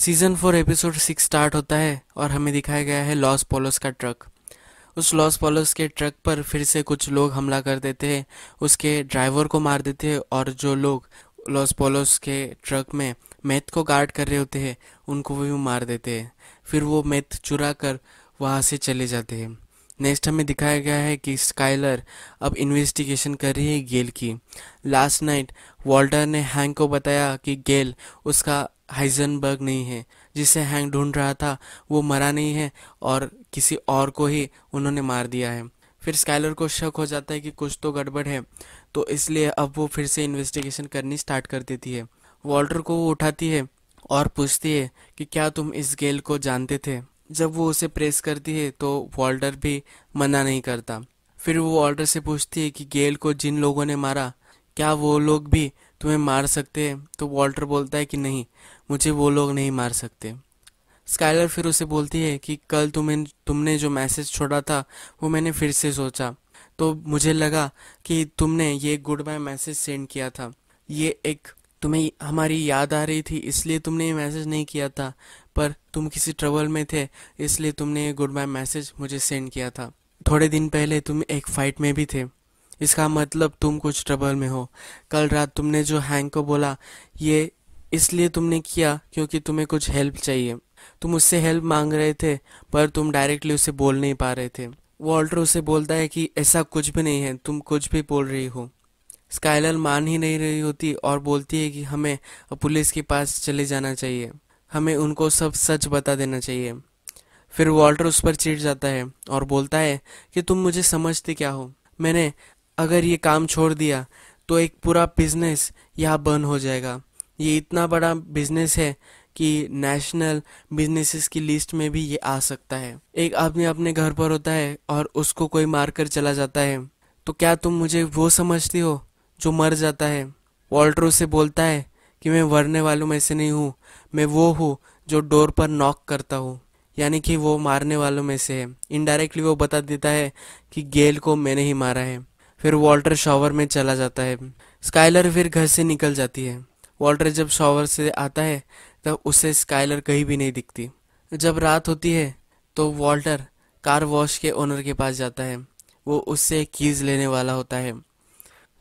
season four episode six start होता है और हमें दिखाया गया है लॉस पोलोस का ट्रक उस लॉस पोलोस के ट्रक पर फिर से कुछ लोग हमला कर देते हैं उसके ड्राइवर को मार देते हैं और जो लोग लॉस पोलोस के ट्रक में मैथ को गार्ड कर रहे होते हैं उनको भी मार देते हैं फिर वो मैथ चुरा कर वहाँ से चले जाते हैं नेक्स्ट हमें दिखाया गया है कि स्काइलर अब इन्वेस्टिगेशन कर रही है गेल की लास्ट नाइट वॉल्टर ने हैंक को बताया कि गेल उसका हाइजनबर्ग नहीं है जिसे हैंग ढूंढ रहा था वो मरा नहीं है और किसी और को ही उन्होंने मार दिया है फिर स्काइलर को शक हो जाता है कि कुछ तो गड़बड़ है तो इसलिए अब वो फिर से इन्वेस्टिगेशन करनी स्टार्ट कर देती है वॉल्टर को वो उठाती है और पूछती है कि क्या तुम इस गेल को जानते थे जब वो उसे प्रेस करती है तो वॉल्टर भी मना नहीं करता फिर वो वॉल्टर से पूछती है कि गेल को जिन लोगों ने मारा क्या वो लोग भी तुम्हें मार सकते हैं तो वॉल्टर बोलता है कि नहीं मुझे वो लोग नहीं मार सकते स्काइलर फिर उसे बोलती है कि कल तुम्हें तुमने जो मैसेज छोड़ा था वो मैंने फिर से सोचा तो मुझे लगा कि तुमने ये गुड बाय मैसेज सेंड किया था ये एक तुम्हें हमारी याद आ रही थी इसलिए तुमने ये मैसेज नहीं किया था पर तुम किसी ट्रबल में थे इसलिए तुमने ये गुड बाय मैसेज मुझे सेंड किया था थोड़े दिन पहले तुम एक फ़ाइट में भी थे इसका मतलब तुम कुछ ट्रबल में हो कल रात तुमने जो हैंक को बोला ये इसलिए तुमने किया क्योंकि तुम्हें कुछ हेल्प चाहिए तुम उससे हेल्प मांग रहे थे पर तुम डायरेक्टली उसे बोल नहीं पा रहे थे वॉल्टर उसे बोलता है कि ऐसा कुछ भी नहीं है तुम कुछ भी बोल रही हो स्काइलर मान ही नहीं रही होती और बोलती है कि हमें पुलिस के पास चले जाना चाहिए हमें उनको सब सच बता देना चाहिए फिर वॉल्टर उस पर चिढ़ जाता है और बोलता है कि तुम मुझे समझते क्या हो मैंने अगर ये काम छोड़ दिया तो एक पूरा बिजनेस यहाँ बर्न हो जाएगा ये इतना बड़ा बिजनेस है कि नेशनल बिजनेसेस की लिस्ट में भी ये आ सकता है एक आदमी अपने घर पर होता है और उसको कोई मार कर चला जाता है तो क्या तुम मुझे वो समझती हो जो मर जाता है वॉल्ट्रो से बोलता है कि मैं मरने वालों में से नहीं हूँ मैं वो हूँ जो डोर पर नॉक करता हूँ यानी कि वो मारने वालों में से है इनडायरेक्टली वो बता देता है कि गेल को मैंने ही मारा है फिर वॉल्टर शॉवर में चला जाता है स्काइलर फिर घर से निकल जाती है वॉल्टर जब शॉवर से आता है तब उसे स्काइलर कहीं भी नहीं दिखती जब रात होती है तो वॉल्टर कार वॉश के ओनर के पास जाता है वो उससे कीज़ लेने वाला होता है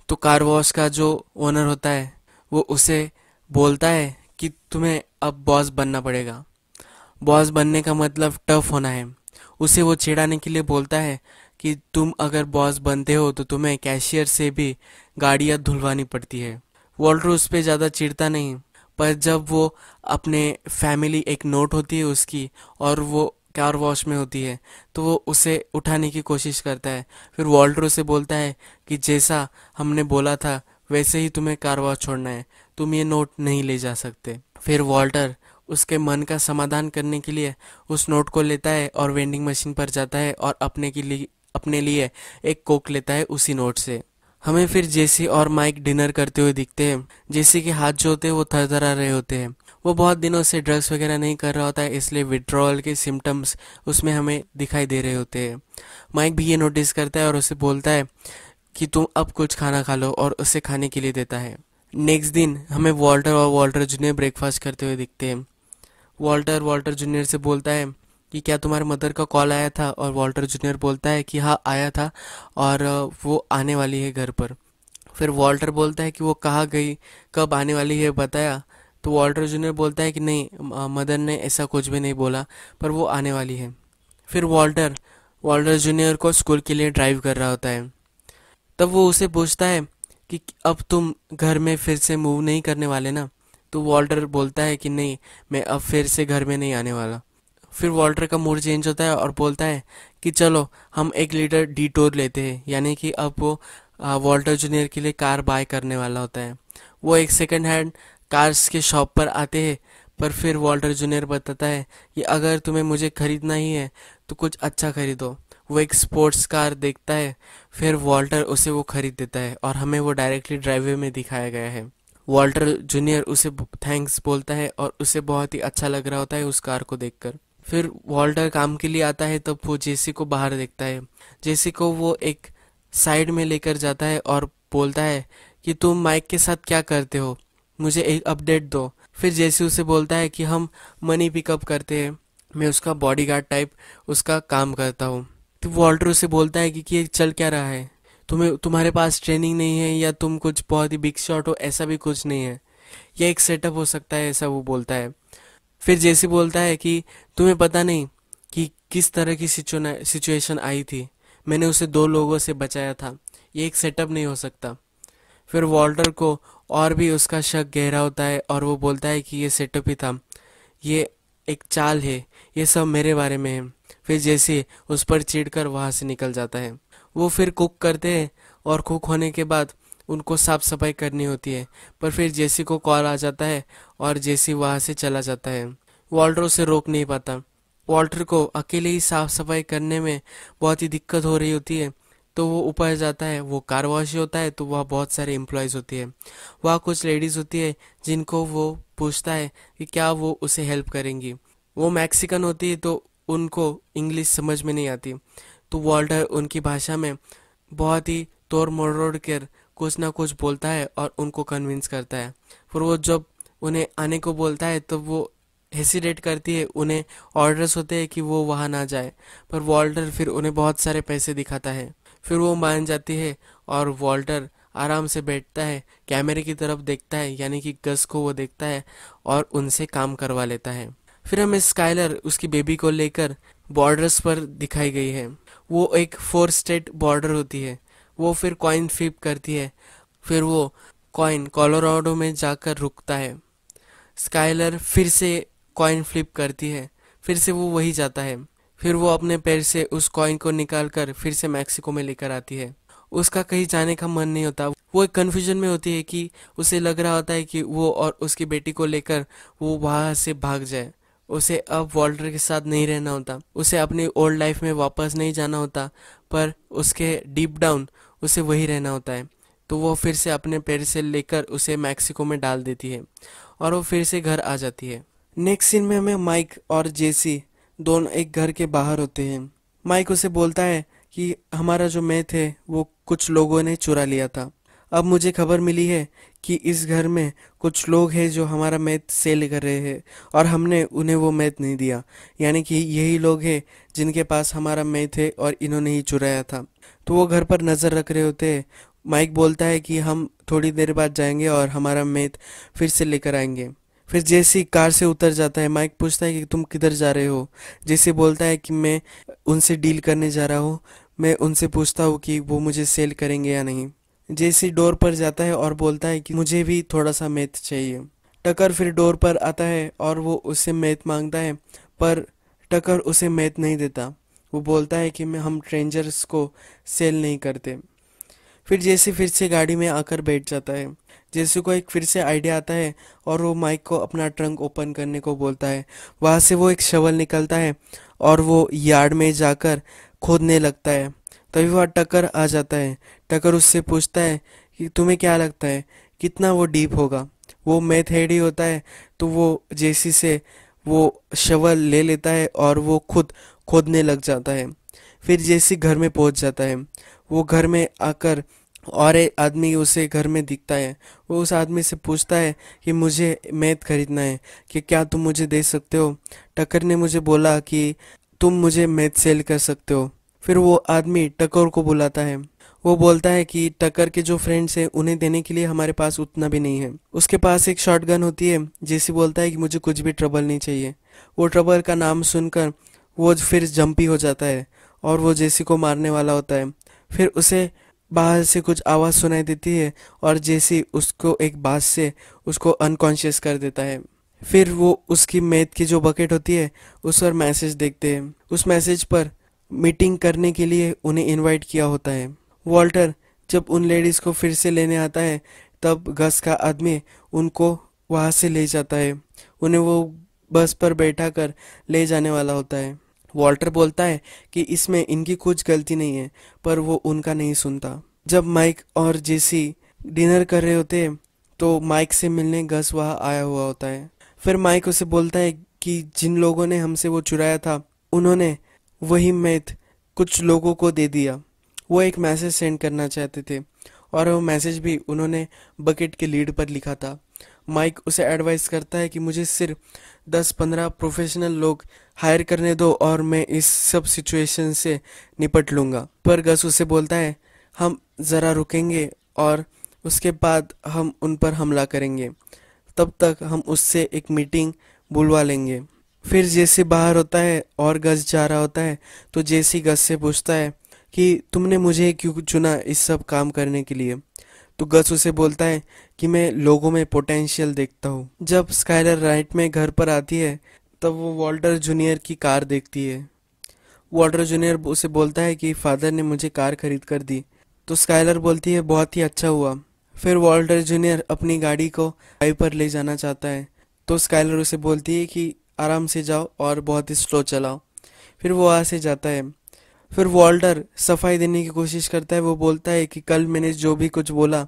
तो कार वॉश का जो ओनर होता है वो उसे बोलता है कि तुम्हें अब बॉस बनना पड़ेगा बॉस बनने का मतलब टफ होना है उसे वो छेड़ाने के लिए बोलता है कि तुम अगर बॉस बनते हो तो तुम्हें कैशियर से भी गाड़ियाँ धुलवानी पड़ती है वॉल्टर उस पर ज़्यादा चिड़ता नहीं पर जब वो अपने फैमिली एक नोट होती है उसकी और वो कार वॉश में होती है तो वो उसे उठाने की कोशिश करता है फिर वॉल्टर उसे बोलता है कि जैसा हमने बोला था वैसे ही तुम्हें कार वॉश छोड़ना है तुम ये नोट नहीं ले जा सकते फिर वॉल्टर उसके मन का समाधान करने के लिए उस नोट को लेता है और वेंडिंग मशीन पर जाता है और अपने के लिए अपने लिए एक कोक लेता है उसी नोट से हमें फिर जेसी और माइक डिनर करते हुए दिखते हैं जेसी के हाथ जो होते हैं वो थरथरा रहे होते हैं वो बहुत दिनों से ड्रग्स वगैरह नहीं कर रहा होता है इसलिए विड्रॉल के सिम्टम्स उसमें हमें दिखाई दे रहे होते हैं माइक भी ये नोटिस करता है और उसे बोलता है कि तुम अब कुछ खाना खा लो और उसे खाने के लिए देता है नेक्स्ट दिन हमें वॉल्टर और वॉल्टर जूनियर ब्रेकफास्ट करते हुए दिखते हैं वॉल्टर वॉल्टर जूनियर से बोलता है कि क्या तुम्हारे मदर का कॉल आया था और वॉल्टर जूनियर बोलता है कि हाँ आया था और वो आने वाली है घर पर फिर वॉल्टर बोलता है कि वो कहाँ गई कब आने वाली है बताया तो वॉल्टर जूनियर बोलता है कि नहीं मदर ने ऐसा कुछ भी नहीं बोला पर वो आने वाली है फिर वॉल्टर वॉल्टर जूनियर को स्कूल के लिए ड्राइव कर रहा होता है तब वो उसे पूछता है कि अब तुम घर में फिर से मूव नहीं करने वाले ना तो वॉल्टर बोलता है कि नहीं मैं अब फिर से घर में नहीं आने वाला फिर वॉल्टर का मूड चेंज होता है और बोलता है कि चलो हम एक लीटर डी टोर लेते हैं यानी कि अब वो वॉल्टर जूनियर के लिए कार बाय करने वाला होता है वो एक सेकेंड हैंड कार्स के शॉप पर आते हैं पर फिर वॉल्टर जूनियर बताता है कि अगर तुम्हें मुझे खरीदना ही है तो कुछ अच्छा खरीदो वो एक स्पोर्ट्स कार देखता है फिर वॉल्टर उसे वो खरीद देता है और हमें वो डायरेक्टली ड्राइवे में दिखाया गया है वॉल्टर जूनियर उसे थैंक्स बोलता है और उसे बहुत ही अच्छा लग रहा होता है उस कार को देखकर फिर वॉल्टर काम के लिए आता है तब वो जेसी को बाहर देखता है जेसी को वो एक साइड में लेकर जाता है और बोलता है कि तुम माइक के साथ क्या करते हो मुझे एक अपडेट दो फिर जेसी उसे बोलता है कि हम मनी पिकअप करते हैं मैं उसका बॉडीगार्ड टाइप उसका काम करता हूँ तो वॉल्टर उसे बोलता है कि, कि ये चल क्या रहा है तुम्हें तुम्हारे पास ट्रेनिंग नहीं है या तुम कुछ बहुत ही बिग शॉट हो ऐसा भी कुछ नहीं है यह एक सेटअप हो सकता है ऐसा वो बोलता है फिर जेसी बोलता है कि तुम्हें पता नहीं कि किस तरह की सिचुएशन आई थी मैंने उसे दो लोगों से बचाया था ये एक सेटअप नहीं हो सकता फिर वॉल्टर को और भी उसका शक गहरा होता है और वो बोलता है कि ये सेटअप ही था ये एक चाल है ये सब मेरे बारे में है फिर जैसे उस पर चिढ़ कर वहाँ से निकल जाता है वो फिर कुक करते हैं और कुक होने के बाद उनको साफ सफाई करनी होती है पर फिर जेसी को कॉल आ जाता है और जेसी वहाँ से चला जाता है वॉल्टर उसे रोक नहीं पाता वॉल्टर को अकेले ही साफ सफाई करने में बहुत ही दिक्कत हो रही होती है तो वो ऊपर जाता है वो कार वॉश होता है तो वह बहुत सारे एम्प्लॉयज़ होती है वहाँ कुछ लेडीज़ होती है जिनको वो पूछता है कि क्या वो उसे हेल्प करेंगी वो मैक्सिकन होती है तो उनको इंग्लिश समझ में नहीं आती तो वॉल्टर उनकी भाषा में बहुत ही तोड़ मोड़ कर कुछ ना कुछ बोलता है और उनको कन्विंस करता है फिर वो जब उन्हें आने को बोलता है तो वो हेसीडेट करती है उन्हें ऑर्डर्स होते हैं कि वो वहाँ ना जाए पर वॉल्टर फिर उन्हें बहुत सारे पैसे दिखाता है फिर वो मान जाती है और वॉल्टर आराम से बैठता है कैमरे की तरफ देखता है यानी कि गस को वो देखता है और उनसे काम करवा लेता है फिर हमें स्काइलर उसकी बेबी को लेकर बॉर्डर्स पर दिखाई गई है वो एक फोर स्टेट बॉर्डर होती है वो फिर कॉइन फ्लिप करती है फिर वो कॉइन कोलोराडो में जाकर रुकता है स्काइलर फिर से कॉइन फ्लिप करती है फिर से वो वही जाता है फिर वो अपने पैर से उस कॉइन को निकाल कर फिर से मैक्सिको में लेकर आती है उसका कहीं जाने का मन नहीं होता वो एक कन्फ्यूजन में होती है कि उसे लग रहा होता है कि वो और उसकी बेटी को लेकर वो वहाँ से भाग जाए उसे अब वॉल्टर के साथ नहीं रहना होता उसे अपनी ओल्ड लाइफ में वापस नहीं जाना होता पर उसके डीप डाउन उसे वही रहना होता है तो वो फिर से अपने पैर से लेकर उसे मैक्सिको में डाल देती है और वो फिर से घर आ जाती है नेक्स्ट सीन में हमें माइक और जेसी दोनों एक घर के बाहर होते हैं माइक उसे बोलता है कि हमारा जो मैथ है वो कुछ लोगों ने चुरा लिया था अब मुझे खबर मिली है कि इस घर में कुछ लोग हैं जो हमारा मैथ सेल कर रहे हैं और हमने उन्हें वो मैथ नहीं दिया यानी कि यही लोग हैं जिनके पास हमारा मैथ है और इन्होंने ही चुराया था तो वो घर पर नज़र रख रहे होते माइक बोलता है कि हम थोड़ी देर बाद जाएंगे और हमारा मेत फिर से लेकर आएंगे फिर जेसी कार से उतर जाता है माइक पूछता है कि तुम किधर जा रहे हो जेसी बोलता है कि मैं उनसे डील करने जा रहा हूँ मैं उनसे पूछता हूँ कि वो मुझे सेल करेंगे या नहीं जेसी डोर पर जाता है और बोलता है कि मुझे भी थोड़ा सा मेथ चाहिए टकर फिर डोर पर आता है और वो उससे मेथ मांगता है पर टकर उसे मेथ नहीं देता वो बोलता है कि मैं हम ट्रेंजर्स को सेल नहीं करते फिर जैसे फिर से गाड़ी में आकर बैठ जाता है जैसे को एक फिर से आइडिया आता है और वो माइक को अपना ट्रंक ओपन करने को बोलता है वहाँ से वो एक शवल निकलता है और वो यार्ड में जाकर खोदने लगता है तभी वह टकर आ जाता है टकर उससे पूछता है कि तुम्हें क्या लगता है कितना वो डीप होगा वो मैथ हेडी होता है तो वो जेसी से वो शवल ले लेता है और वो खुद खोदने लग जाता है फिर जैसे घर में पहुंच जाता है वो घर में आकर और एक आदमी उसे घर में दिखता है वो उस आदमी से पूछता है कि मुझे मैथ खरीदना है कि क्या तुम मुझे दे सकते हो टकर ने मुझे बोला कि तुम मुझे मैथ सेल कर सकते हो फिर वो आदमी टकर को बुलाता है वो बोलता है कि टकर के जो फ्रेंड्स हैं उन्हें देने के लिए हमारे पास उतना भी नहीं है उसके पास एक शॉटगन होती है जैसे बोलता है कि मुझे कुछ भी ट्रबल नहीं चाहिए वो ट्रबल का नाम सुनकर वो फिर जंपी हो जाता है और वो जेसी को मारने वाला होता है फिर उसे बाहर से कुछ आवाज़ सुनाई देती है और जेसी उसको एक बात से उसको अनकॉन्शियस कर देता है फिर वो उसकी मैथ की जो बकेट होती है उस पर मैसेज देखते हैं उस मैसेज पर मीटिंग करने के लिए उन्हें इनवाइट किया होता है वॉल्टर जब उन लेडीज़ को फिर से लेने आता है तब गस का आदमी उनको वहाँ से ले जाता है उन्हें वो बस पर बैठा कर ले जाने वाला होता है वॉल्टर बोलता है कि इसमें इनकी कुछ गलती नहीं है पर वो उनका नहीं सुनता जब माइक और जेसी डिनर कर रहे होते हैं तो माइक से मिलने गस वहा आया हुआ होता है फिर माइक उसे बोलता है कि जिन लोगों ने हमसे वो चुराया था उन्होंने वही मैथ कुछ लोगों को दे दिया वो एक मैसेज सेंड करना चाहते थे और वो मैसेज भी उन्होंने बकेट के लीड पर लिखा था माइक उसे एडवाइस करता है कि मुझे सिर्फ दस पंद्रह प्रोफेशनल लोग हायर करने दो और मैं इस सब सिचुएशन से निपट लूँगा पर गस उसे बोलता है हम ज़रा रुकेंगे और उसके बाद हम उन पर हमला करेंगे तब तक हम उससे एक मीटिंग बुलवा लेंगे फिर जैसे बाहर होता है और गस जा रहा होता है तो जैसी गस से पूछता है कि तुमने मुझे क्यों चुना इस सब काम करने के लिए तो गस उसे बोलता है कि मैं लोगों में पोटेंशियल देखता हूँ जब स्काइलर राइट में घर पर आती है तब वो वॉल्टर जूनियर की कार देखती है वॉल्टर जूनियर उसे बोलता है कि फादर ने मुझे कार खरीद कर दी तो स्काइलर बोलती है बहुत ही अच्छा हुआ फिर वॉल्टर जूनियर अपनी गाड़ी को ड्राइव पर ले जाना चाहता है तो स्काइलर उसे बोलती है कि आराम से जाओ और बहुत ही स्लो चलाओ फिर वो वहाँ से जाता है फिर वॉल्डर सफाई देने की कोशिश करता है वो बोलता है कि कल मैंने जो भी कुछ बोला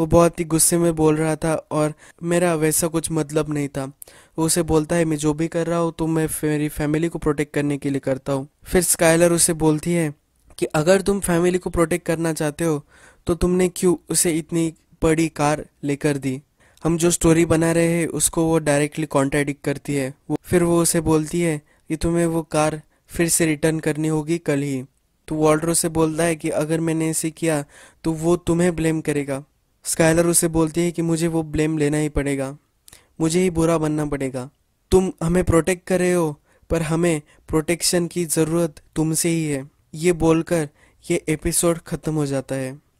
वो बहुत ही गुस्से में बोल रहा था और मेरा वैसा कुछ मतलब नहीं था वो उसे बोलता है मैं जो भी कर रहा हूँ तो मैं मेरी फैमिली को प्रोटेक्ट करने के लिए करता हूँ फिर स्काइलर उसे बोलती है कि अगर तुम फैमिली को प्रोटेक्ट करना चाहते हो तो तुमने क्यों उसे इतनी बड़ी कार लेकर दी हम जो स्टोरी बना रहे हैं उसको वो डायरेक्टली कॉन्ट्राडिक्ट करती है वो फिर वो उसे बोलती है कि तुम्हें वो कार फिर से रिटर्न करनी होगी कल ही तो वॉल्ड्रो से बोलता है कि अगर मैंने इसे किया तो वो तुम्हें ब्लेम करेगा स्काइलर उसे बोलती है कि मुझे वो ब्लेम लेना ही पड़ेगा मुझे ही बुरा बनना पड़ेगा तुम हमें प्रोटेक्ट कर रहे हो पर हमें प्रोटेक्शन की ज़रूरत तुमसे ही है ये बोलकर ये एपिसोड ख़त्म हो जाता है